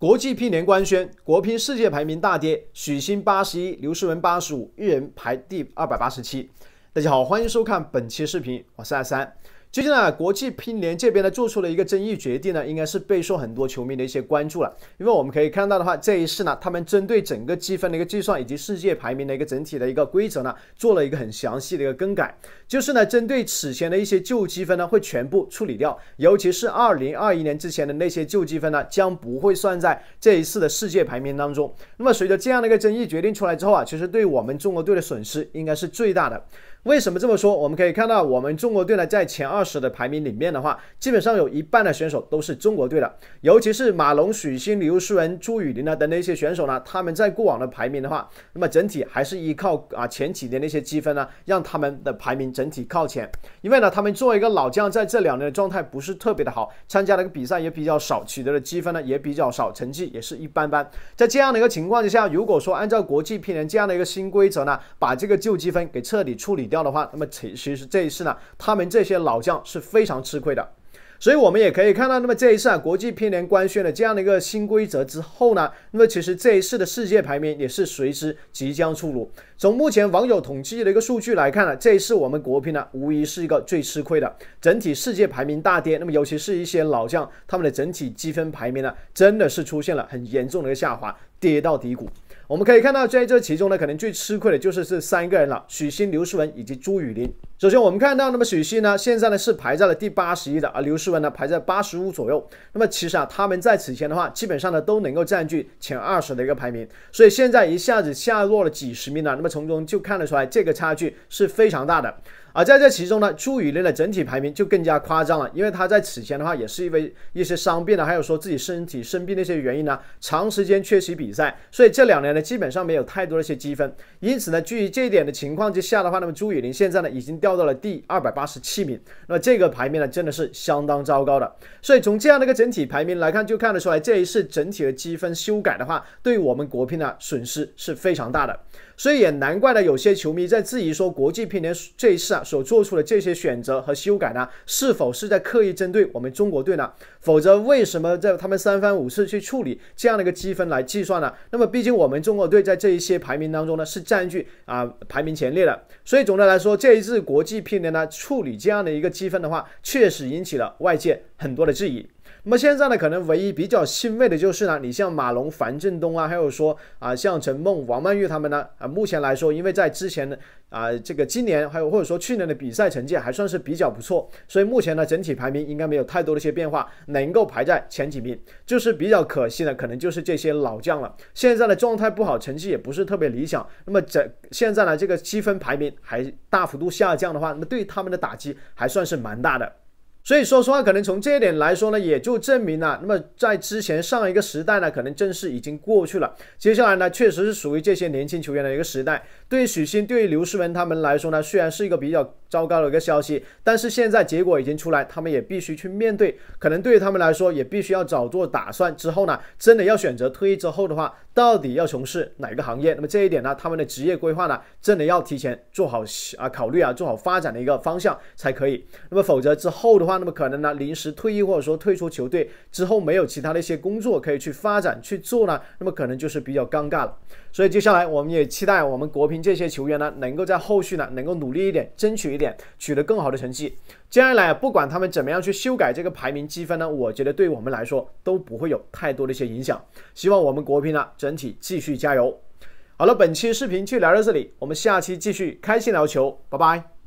国际乒联官宣，国乒世界排名大跌，许昕八十一，刘诗雯八十五，一人排第二百八十七。大家好，欢迎收看本期视频，我是阿三。最近呢，国际乒联这边呢做出了一个争议决定呢，应该是备受很多球迷的一些关注了。因为我们可以看到的话，这一次呢，他们针对整个积分的一个计算以及世界排名的一个整体的一个规则呢，做了一个很详细的一个更改。就是呢，针对此前的一些旧积分呢，会全部处理掉，尤其是二零二一年之前的那些旧积分呢，将不会算在这一次的世界排名当中。那么随着这样的一个争议决定出来之后啊，其实对我们中国队的损失应该是最大的。为什么这么说？我们可以看到，我们中国队呢，在前二十的排名里面的话，基本上有一半的选手都是中国队的，尤其是马龙、许昕、刘诗雯、朱雨玲呢等那些选手呢，他们在过往的排名的话，那么整体还是依靠啊前几年的一些积分呢，让他们的排名整体靠前。因为呢，他们作为一个老将，在这两年的状态不是特别的好，参加了个比赛也比较少，取得的积分呢也比较少，成绩也是一般般。在这样的一个情况之下，如果说按照国际乒联这样的一个新规则呢，把这个旧积分给彻底处理。掉的话，那么其其实这一次呢，他们这些老将是非常吃亏的，所以我们也可以看到，那么这一次啊，国际乒联官宣了这样的一个新规则之后呢，那么其实这一次的世界排名也是随之即将出炉。从目前网友统计的一个数据来看呢，这一次我们国乒呢，无疑是一个最吃亏的，整体世界排名大跌，那么尤其是一些老将，他们的整体积分排名呢，真的是出现了很严重的一个下滑，跌到低谷。我们可以看到，在这其中呢，可能最吃亏的就是这三个人了：许昕、刘诗雯以及朱雨玲。首先，我们看到，那么许昕呢，现在呢是排在了第八十一的，而刘诗雯呢排在八十五左右。那么其实啊，他们在此前的话，基本上呢都能够占据前二十的一个排名，所以现在一下子下落了几十名了。那么从中就看得出来，这个差距是非常大的。而在这其中呢，朱雨玲的整体排名就更加夸张了，因为她在此前的话，也是因为一些伤病呢，还有说自己身体生病的一些原因呢，长时间缺席比赛，所以这两年呢，基本上没有太多的一些积分。因此呢，基于这一点的情况之下的话，那么朱雨玲现在呢，已经掉到了第二百八十七名，那这个排名呢，真的是相当糟糕的。所以从这样的一个整体排名来看，就看得出来，这一次整体的积分修改的话，对我们国乒呢，损失是非常大的。所以也难怪呢，有些球迷在质疑说，国际乒联这一次啊所做出的这些选择和修改呢，是否是在刻意针对我们中国队呢？否则，为什么在他们三番五次去处理这样的一个积分来计算呢？那么，毕竟我们中国队在这一些排名当中呢，是占据啊排名前列的。所以总的来说，这一次国际乒联呢处理这样的一个积分的话，确实引起了外界很多的质疑。那么现在呢，可能唯一比较欣慰的就是呢，你像马龙、樊振东啊，还有说啊，像陈梦、王曼玉他们呢，啊，目前来说，因为在之前的啊，这个今年还有或者说去年的比赛成绩还算是比较不错，所以目前呢整体排名应该没有太多的一些变化，能够排在前几名。就是比较可惜的，可能就是这些老将了，现在的状态不好，成绩也不是特别理想。那么这现在呢，这个积分排名还大幅度下降的话，那对他们的打击还算是蛮大的。所以说实话，可能从这一点来说呢，也就证明了。那么在之前上一个时代呢，可能正式已经过去了。接下来呢，确实是属于这些年轻球员的一个时代。对于许昕，对于刘诗雯他们来说呢，虽然是一个比较糟糕的一个消息，但是现在结果已经出来，他们也必须去面对。可能对于他们来说，也必须要早做打算。之后呢，真的要选择退役之后的话，到底要从事哪个行业？那么这一点呢，他们的职业规划呢，真的要提前做好啊考虑啊，做好发展的一个方向才可以。那么否则之后的话，那么可能呢，临时退役或者说退出球队之后，没有其他的一些工作可以去发展去做呢，那么可能就是比较尴尬了。所以接下来我们也期待我们国乒这些球员呢，能够在后续呢能够努力一点，争取一点，取得更好的成绩。接下来不管他们怎么样去修改这个排名积分呢，我觉得对我们来说都不会有太多的一些影响。希望我们国乒呢整体继续加油。好了，本期视频就聊到这里，我们下期继续开心聊球，拜拜。